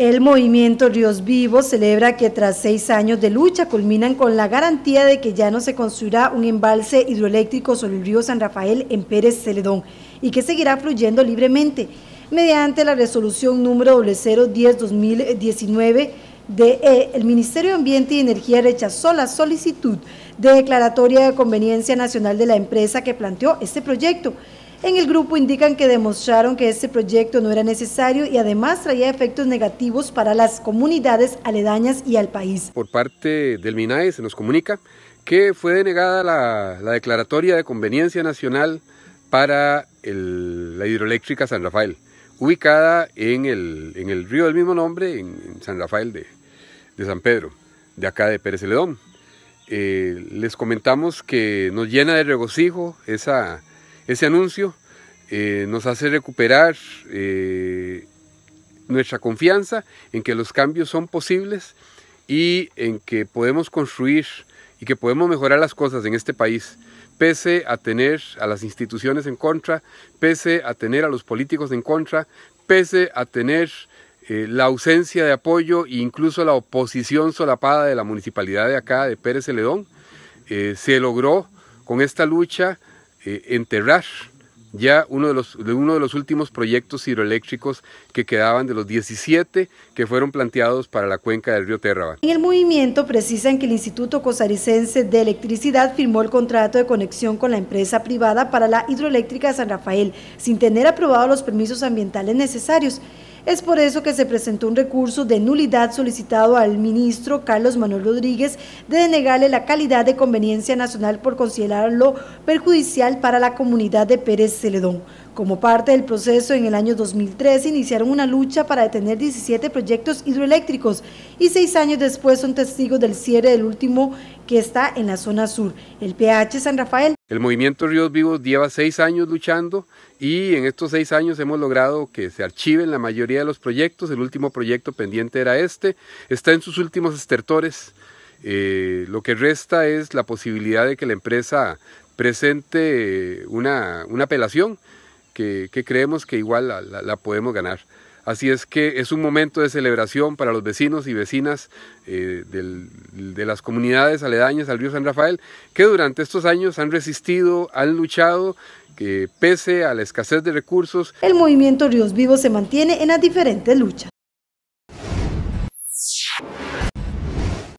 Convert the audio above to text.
El movimiento Ríos Vivos celebra que tras seis años de lucha culminan con la garantía de que ya no se construirá un embalse hidroeléctrico sobre el río San Rafael en Pérez Celedón y que seguirá fluyendo libremente mediante la resolución número 010-2019 DE, eh, el Ministerio de Ambiente y Energía rechazó la solicitud de declaratoria de conveniencia nacional de la empresa que planteó este proyecto en el grupo indican que demostraron que este proyecto no era necesario y además traía efectos negativos para las comunidades aledañas y al país. Por parte del MINAE se nos comunica que fue denegada la, declaratoria de conveniencia nacional para la hidroeléctrica San Rafael, ubicada en el, río del mismo nombre, en, San Rafael de, San Pedro, de acá de Pérez Celedón. Eh, les comentamos que nos llena de regocijo esa ese anuncio eh, nos hace recuperar eh, nuestra confianza en que los cambios son posibles y en que podemos construir y que podemos mejorar las cosas en este país, pese a tener a las instituciones en contra, pese a tener a los políticos en contra, pese a tener eh, la ausencia de apoyo e incluso la oposición solapada de la municipalidad de acá, de Pérez Celedón, se logró con esta lucha eh, enterrar ya uno de, los, uno de los últimos proyectos hidroeléctricos que quedaban de los 17 que fueron planteados para la cuenca del río Terraba. En el movimiento precisan que el Instituto Cosaricense de Electricidad firmó el contrato de conexión con la empresa privada para la hidroeléctrica de San Rafael, sin tener aprobados los permisos ambientales necesarios. Es por eso que se presentó un recurso de nulidad solicitado al ministro Carlos Manuel Rodríguez de denegarle la calidad de conveniencia nacional por considerarlo perjudicial para la comunidad de Pérez Celedón. Como parte del proceso, en el año 2013 iniciaron una lucha para detener 17 proyectos hidroeléctricos y seis años después son testigos del cierre del último que está en la zona sur, el PH San Rafael, el movimiento Ríos Vivos lleva seis años luchando y en estos seis años hemos logrado que se archiven la mayoría de los proyectos. El último proyecto pendiente era este. Está en sus últimos estertores. Eh, lo que resta es la posibilidad de que la empresa presente una, apelación que, creemos que igual la podemos ganar. Así es que es un momento de celebración para los vecinos y vecinas eh, de las comunidades aledañas al río San Rafael, que durante estos años han resistido, han luchado, que pese a la escasez de recursos. El movimiento Ríos Vivos se mantiene en las diferentes luchas.